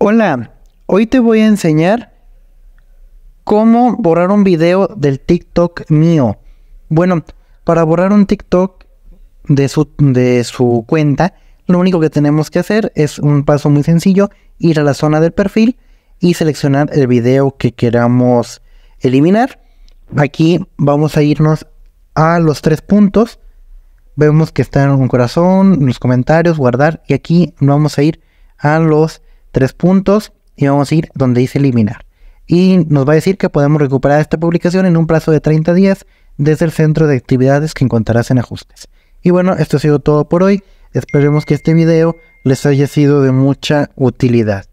Hola, hoy te voy a enseñar cómo borrar un video del TikTok mío. Bueno, para borrar un TikTok de su, de su cuenta, lo único que tenemos que hacer es un paso muy sencillo, ir a la zona del perfil y seleccionar el video que queramos eliminar. Aquí vamos a irnos a los tres puntos. Vemos que está en un corazón, los comentarios, guardar. Y aquí vamos a ir a los tres puntos y vamos a ir donde dice eliminar. Y nos va a decir que podemos recuperar esta publicación en un plazo de 30 días desde el centro de actividades que encontrarás en ajustes. Y bueno, esto ha sido todo por hoy. Esperemos que este video les haya sido de mucha utilidad.